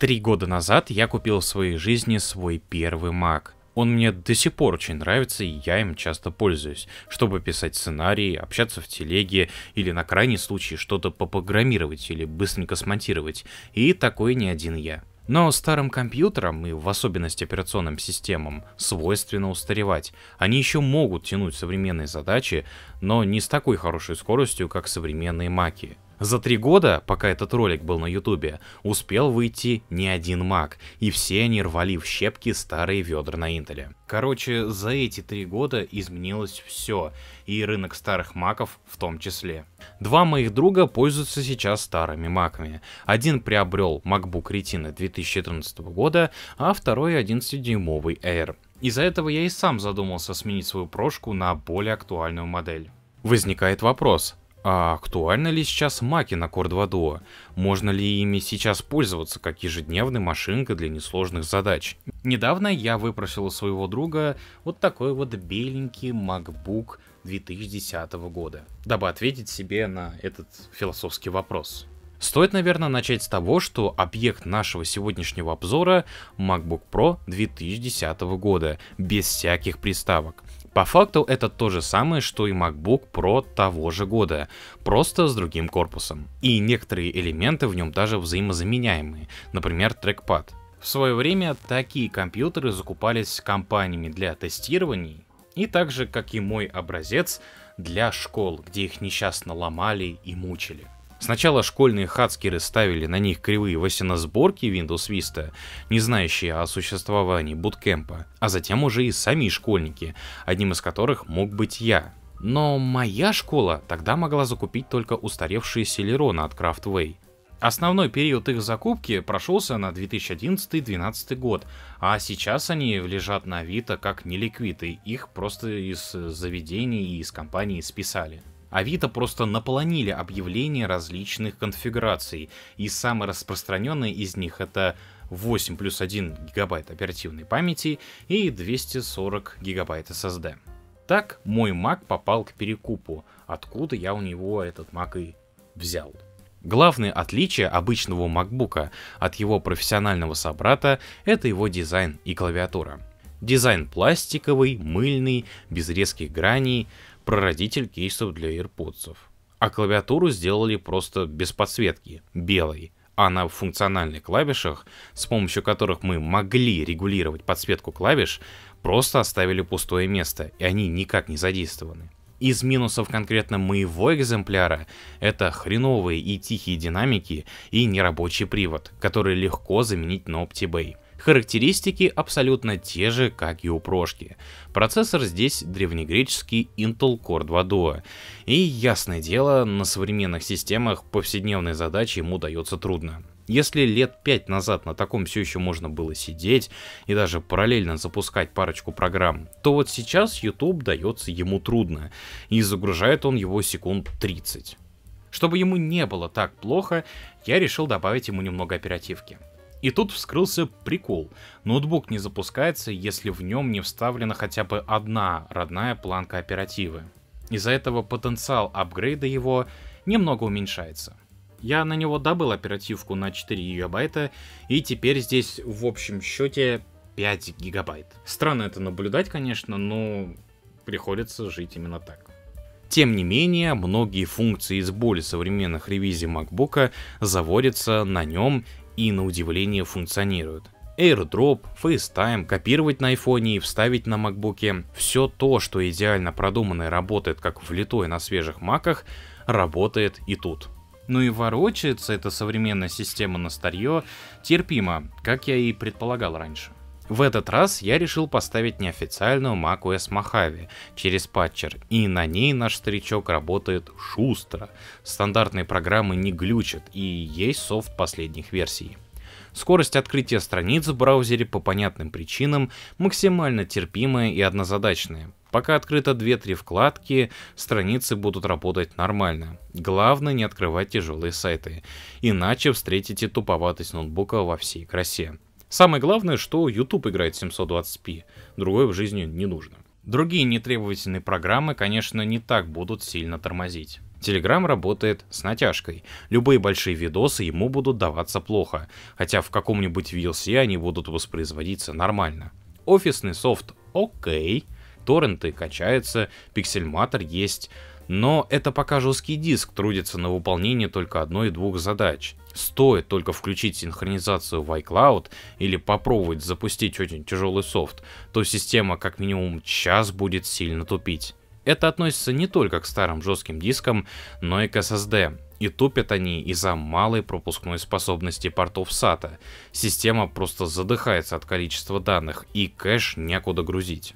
Три года назад я купил в своей жизни свой первый Mac. Он мне до сих пор очень нравится, и я им часто пользуюсь, чтобы писать сценарии, общаться в телеге или на крайний случай что-то попрограммировать или быстренько смонтировать. И такой не один я. Но старым компьютерам и в особенности операционным системам свойственно устаревать. Они еще могут тянуть современные задачи, но не с такой хорошей скоростью, как современные маки. За три года, пока этот ролик был на ютубе, успел выйти не один маг, и все они рвали в щепки старые ведра на Интеле. Короче, за эти три года изменилось все, и рынок старых маков в том числе. Два моих друга пользуются сейчас старыми маками. Один приобрел MacBook Retina 2014 года, а второй 11-дюймовый Air. Из-за этого я и сам задумался сменить свою прошку на более актуальную модель. Возникает вопрос, а актуально ли сейчас маки на Core 2 Duo? Можно ли ими сейчас пользоваться как ежедневной машинкой для несложных задач? Недавно я выпросил у своего друга вот такой вот беленький MacBook 2010 года, дабы ответить себе на этот философский вопрос. Стоит, наверное, начать с того, что объект нашего сегодняшнего обзора MacBook Pro 2010 года, без всяких приставок. По факту это то же самое, что и MacBook Pro того же года, просто с другим корпусом. И некоторые элементы в нем даже взаимозаменяемые, например, трекпад. В свое время такие компьютеры закупались компаниями для тестирований и также, как и мой образец, для школ, где их несчастно ломали и мучили. Сначала школьные хацкеры ставили на них кривые восеносборки Windows Vista, не знающие о существовании буткемпа, а затем уже и сами школьники, одним из которых мог быть я. Но моя школа тогда могла закупить только устаревшие селероны от Craftway. Основной период их закупки прошелся на 2011-2012 год, а сейчас они лежат на Авито как неликвиды, их просто из э, заведений и из компаний списали. Авито просто наполонили объявления различных конфигураций, и самый распространенный из них это 8 плюс 1 гигабайт оперативной памяти и 240 гигабайт SSD. Так мой Mac попал к перекупу, откуда я у него этот Mac и взял. Главное отличие обычного MacBook от его профессионального собрата — это его дизайн и клавиатура. Дизайн пластиковый, мыльный, без резких граней — прародитель кейсов для AirPods. А клавиатуру сделали просто без подсветки, белой, а на функциональных клавишах, с помощью которых мы могли регулировать подсветку клавиш, просто оставили пустое место, и они никак не задействованы. Из минусов конкретно моего экземпляра это хреновые и тихие динамики и нерабочий привод, который легко заменить на OptiBay. Характеристики абсолютно те же, как и у прошки. Процессор здесь древнегреческий Intel Core 2 Duo. И ясное дело, на современных системах повседневные задачи ему дается трудно. Если лет пять назад на таком все еще можно было сидеть и даже параллельно запускать парочку программ, то вот сейчас YouTube дается ему трудно, и загружает он его секунд 30. Чтобы ему не было так плохо, я решил добавить ему немного оперативки. И тут вскрылся прикол. Ноутбук не запускается, если в нем не вставлена хотя бы одна родная планка оперативы. Из-за этого потенциал апгрейда его немного уменьшается. Я на него добыл оперативку на 4 гигабайта, и теперь здесь в общем счете 5 гигабайт. Странно это наблюдать, конечно, но приходится жить именно так. Тем не менее, многие функции из более современных ревизий MacBook а заводятся на нем и, на удивление, функционируют. AirDrop, FaceTime, копировать на iPhone и вставить на макбуке. Все то, что идеально продумано и работает как влитой на свежих маках, работает и тут. Ну и ворочается эта современная система на старье терпимо, как я и предполагал раньше. В этот раз я решил поставить неофициальную macOS Mojave через патчер, и на ней наш старичок работает шустро. Стандартные программы не глючат, и есть софт последних версий. Скорость открытия страниц в браузере по понятным причинам максимально терпимая и однозадачная. Пока открыто 2-3 вкладки, страницы будут работать нормально. Главное не открывать тяжелые сайты, иначе встретите туповатость ноутбука во всей красе. Самое главное, что YouTube играет 720p, другое в жизни не нужно. Другие нетребовательные программы, конечно, не так будут сильно тормозить. Telegram работает с натяжкой. Любые большие видосы ему будут даваться плохо, хотя в каком-нибудь VLC они будут воспроизводиться нормально. Офисный софт окей, торренты качаются, пиксельматор есть, но это пока жесткий диск трудится на выполнение только одной двух задач. Стоит только включить синхронизацию в iCloud или попробовать запустить очень тяжелый софт, то система как минимум час будет сильно тупить. Это относится не только к старым жестким дискам, но и к SSD. И тупят они из-за малой пропускной способности портов SATA. Система просто задыхается от количества данных, и кэш некуда грузить.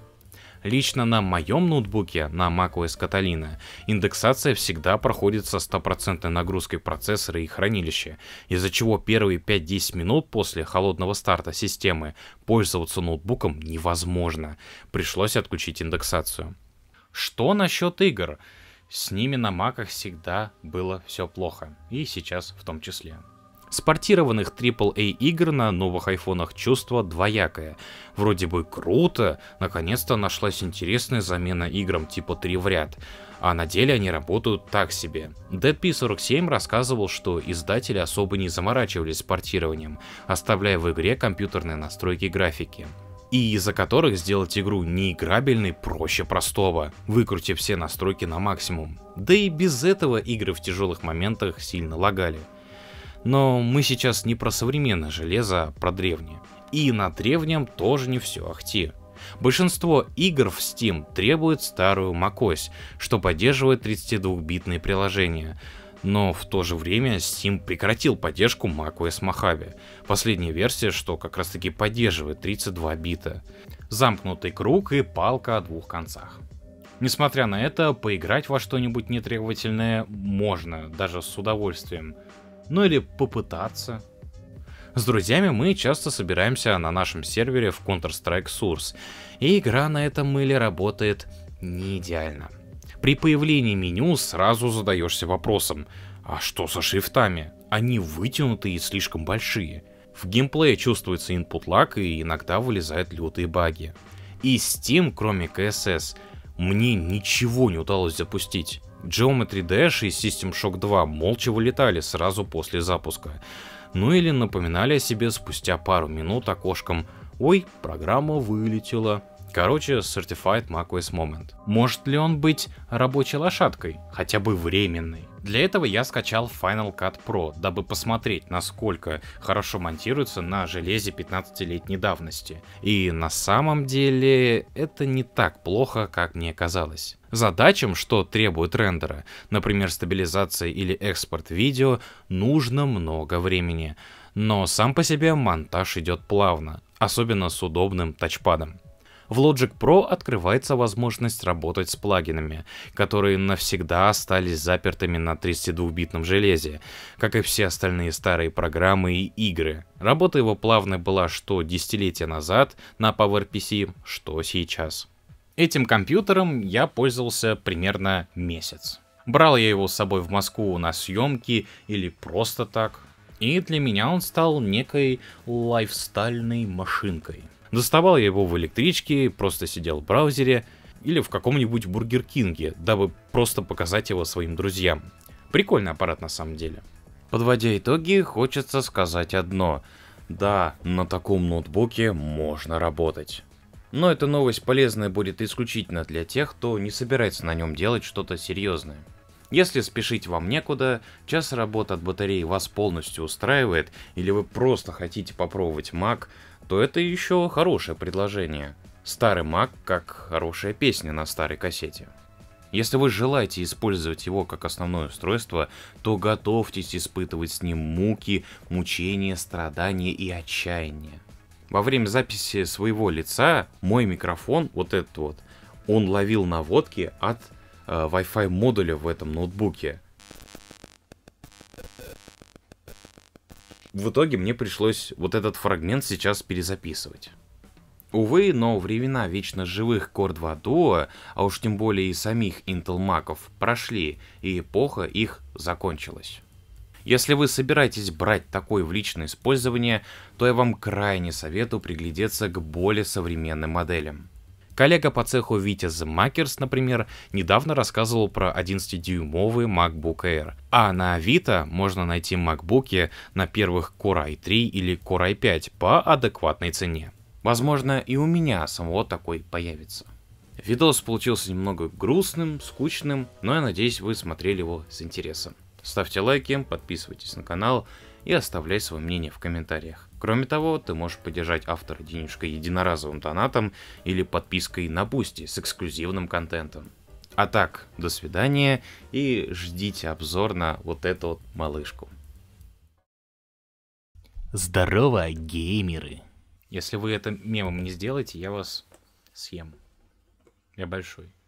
Лично на моем ноутбуке, на macOS Catalina, индексация всегда проходит со стопроцентной нагрузкой процессора и хранилища, из-за чего первые 5-10 минут после холодного старта системы пользоваться ноутбуком невозможно. Пришлось отключить индексацию. Что насчет игр? С ними на маках всегда было все плохо, и сейчас в том числе. Спортированных AAA игр на новых айфонах чувство двоякое. Вроде бы круто, наконец-то нашлась интересная замена играм типа 3 в ряд, а на деле они работают так себе. DP47 рассказывал, что издатели особо не заморачивались с портированием, оставляя в игре компьютерные настройки графики и из-за которых сделать игру неиграбельной проще простого, выкрутив все настройки на максимум. Да и без этого игры в тяжелых моментах сильно лагали. Но мы сейчас не про современное железо, а про древнее. И на древнем тоже не все ахти. Большинство игр в Steam требует старую macOS, что поддерживает 32-битные приложения. Но в то же время Steam прекратил поддержку macOS Mojave, последняя версия, что как раз таки поддерживает 32 бита. Замкнутый круг и палка о двух концах. Несмотря на это, поиграть во что-нибудь нетребовательное можно, даже с удовольствием ну или попытаться. С друзьями мы часто собираемся на нашем сервере в Counter-Strike Source, и игра на этом мыле работает не идеально. При появлении меню сразу задаешься вопросом, а что со шрифтами? Они вытянутые и слишком большие. В геймплее чувствуется input lag и иногда вылезают лютые баги. И Steam, кроме КСС, мне ничего не удалось запустить. Geometry Dash и System Shock 2 молча вылетали сразу после запуска, ну или напоминали о себе спустя пару минут окошком «Ой, программа вылетела», Короче, Certified macOS Moment. Может ли он быть рабочей лошадкой, хотя бы временной? Для этого я скачал Final Cut Pro, дабы посмотреть, насколько хорошо монтируется на железе 15-летней давности. И на самом деле это не так плохо, как мне казалось. Задачам, что требует рендера, например, стабилизация или экспорт видео, нужно много времени. Но сам по себе монтаж идет плавно, особенно с удобным тачпадом. В Logic Pro открывается возможность работать с плагинами, которые навсегда остались запертыми на 32-битном железе, как и все остальные старые программы и игры. Работа его плавной была что десятилетия назад на PowerPC, что сейчас. Этим компьютером я пользовался примерно месяц. Брал я его с собой в Москву на съемки или просто так. И для меня он стал некой лайфстайльной машинкой. Доставал я его в электричке, просто сидел в браузере или в каком-нибудь Бургер Кинге, дабы просто показать его своим друзьям. Прикольный аппарат на самом деле. Подводя итоги, хочется сказать одно. Да, на таком ноутбуке можно работать. Но эта новость полезная будет исключительно для тех, кто не собирается на нем делать что-то серьезное. Если спешить вам некуда, час работы от батареи вас полностью устраивает, или вы просто хотите попробовать Mac, то это еще хорошее предложение. Старый маг как хорошая песня на старой кассете. Если вы желаете использовать его как основное устройство, то готовьтесь испытывать с ним муки, мучения, страдания и отчаяние. Во время записи своего лица мой микрофон, вот этот вот, он ловил наводки от э, Wi-Fi модуля в этом ноутбуке. в итоге мне пришлось вот этот фрагмент сейчас перезаписывать. Увы, но времена вечно живых Core 2 Duo, а уж тем более и самих Intel Mac'ов, прошли, и эпоха их закончилась. Если вы собираетесь брать такой в личное использование, то я вам крайне советую приглядеться к более современным моделям. Коллега по цеху Витя Макерс, например, недавно рассказывал про 11-дюймовый MacBook Air. А на Авито можно найти MacBook на первых Core i3 или Core i5 по адекватной цене. Возможно, и у меня самого такой появится. Видос получился немного грустным, скучным, но я надеюсь, вы смотрели его с интересом. Ставьте лайки, подписывайтесь на канал и оставляйте свое мнение в комментариях. Кроме того, ты можешь поддержать автора денежкой единоразовым донатом или подпиской на Бусти с эксклюзивным контентом. А так, до свидания и ждите обзор на вот эту вот малышку. Здорово, геймеры! Если вы это мемом не сделаете, я вас съем. Я большой.